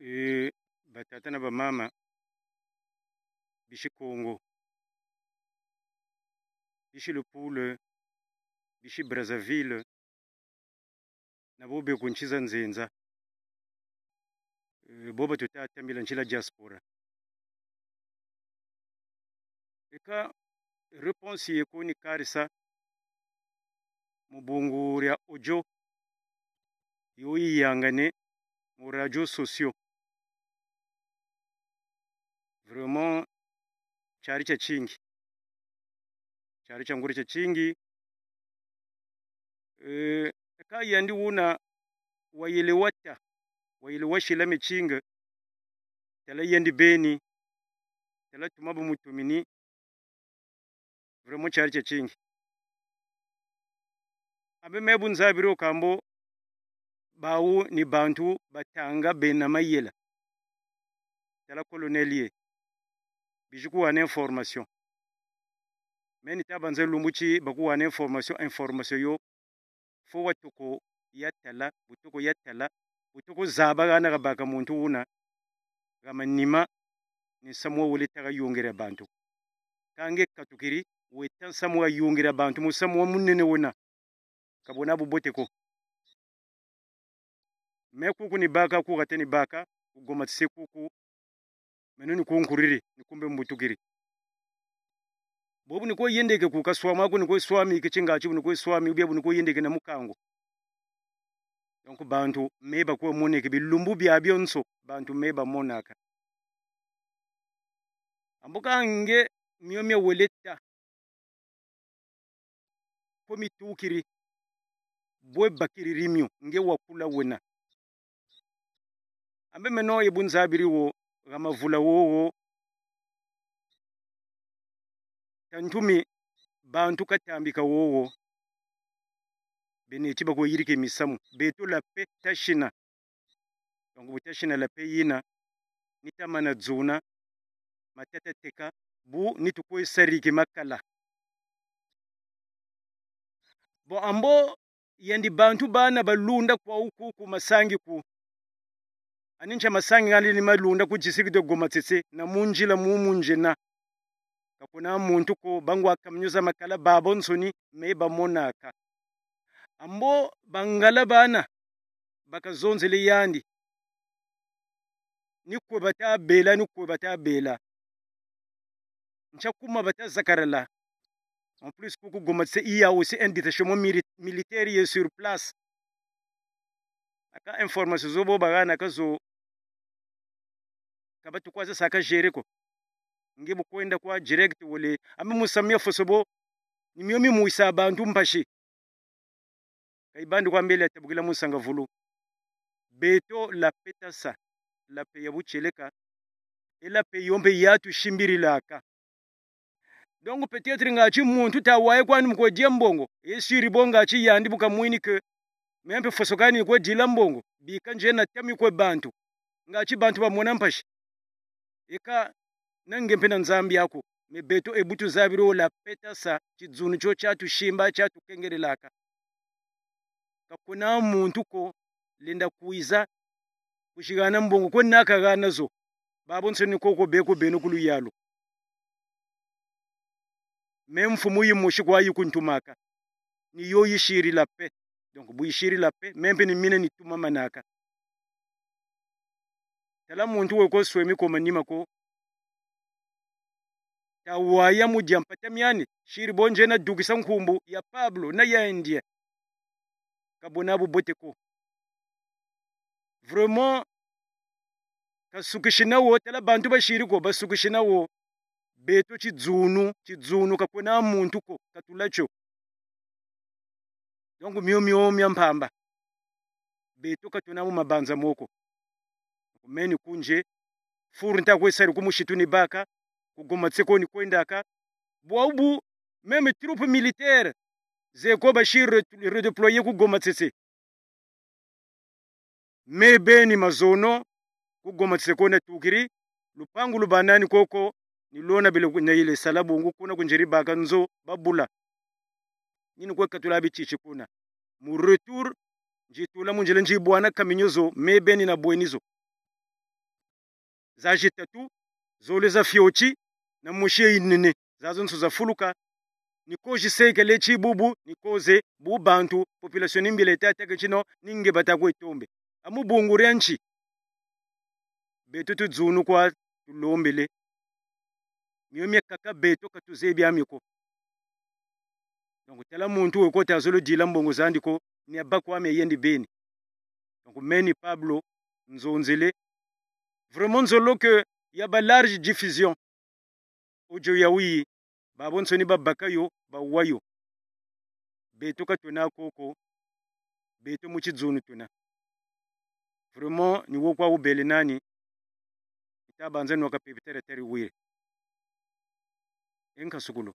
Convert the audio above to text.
e, batata na bamama bishi Congo bishi Lupule bishi Brazzaville nabo beku nchi za nzenza e, bo batutatambila nchi la diaspora eka yeko ni karisa mubungu lya ojo yoyiyangane mu radio sociaux vraiment chari cyo cyingi cyari cyo nguri cyo cyingi eh kaya ndi wuna wayelewata wayelewashila michinga tala yendi beni tala tumabu mutumini vraiment chari cyo cyingi abe mebu nzabiro kambo bawu ni bantu batanga mayela tala kolonelie bijikuwa na information meni tabanze lumuchi bakuwa na information information yo fo watuko yatala butuko yatala butuko zaba gana baka muntu una gama nima ni samwa wulitaga yongera bantu kange katukiri wetan samwa yongera bantu mu samwa munene wona kabona buboteko me kuku ni baka kuka teni baka kugoma kuku mene nikunkurire nikumbe mbutugire bobu nikoyendeke kukaswama ako nikoiswamike chingachi nikoiswami ubya nikoyendeke na mukango donc bantu meba kuwa moneke bilumbu byabyo nso bantu meba monaka ambukange myo weleta ko mitukiri bwe bakiri rimyo nge wakula wena ambe menoye bunzabiriwo ramavula wowo tantumi bantu katambika wowo bene tiba yirike misamu beto la pe tashina donc la pe yina nitamana dzuna matata teka bu nitukoi makala bo ambo yandi bantu bana balunda kwa huku ku masangi ku aninja masang'ali ni malunda kujisikide goma tsitsi na munjila mumunjina kakuna muntu ko bangu akamnyuza makala babo nsoni me bamonaka ambo bangala bana bakazonzele yandi nikwe batabela nikwe batabela nchakuma batazakarala en plus kukugoma tse iya aussi un détachement militaire sur place aka information zobo bagana kazo kabati kwaza saka jeriko ngibu kwenda kwa direct wole ame musamia fosobo nimyo mi muisa bantu mpashi kaibandi kwa mbele atabugila musanga vulu beto la petasa la pe bucheleka ela pe yombe yatu shimbirilaka donc peut-être ngachi muntu tawaye kwani mkodia mbongo esiri bonga achi yandi ke mempe fosokani kwa dila mbongo bika njena tami kwa bantu ngachi bantu bamona mpashi eka nange mpenda nzambiyako mibeto ebutu zavirowo lapeta sa chidzunu cho chatushimba chatukengerelaka kakuna muntu ko lenda kuiza kushikana mbongo ko nakaghana zo babo ntseni koko beko beno kuluyalo me mfumu yimushi kwa yikuntumaka niyo yishiri lape donc buyishiri lape mempe ni mine nituma manaka tala muntu koma nima ko tawaya mujampa tamyani shiri bonje na dugisa nkhumbu ya pablo na ya india kabona abu boteko vraiment kasukishinawo tala bantu bashiriko wo beto chidzunu chidzunu kakwena muntu ko katulacho donc mio mio mya mphamba beto katona mu mabanza moko kumene kunje furu ntakwesera kumushituni baka kuguma tsikoni kwendaka bwaubu meme troupe militaire zeko bashir redeploye kugoma tsitsi me beni mazono kugoma tsekona tukiri lupangu lubanani koko nilona bile salabu ngu kuna kunjeri baka nzo babula nini kweka katula bichichi kuna mu retour njitula munjele njibwana kaminyozo me beni na bwenizo zajitatu zole zafyochi na mushe inene zazonso zafuluka ni koze nikoze bubantu population nimbila itateke chino ninge batakwetombe amubungu nchi betu tudzunu kwa tulombele mio myakaka betu katuze byamiko donc tala muntu weko dila mbongo zandiko niaba kwame yendi beni donc meni pablo nzonzele vraiment solo que y a une large diffusion ojo ya wi babon ba babbaka yo bawwa yo beto ka tona koko beto mu tona vraiment ni wo kwa ubele nani itabanze nwaka pevitere teri wire enka sukulu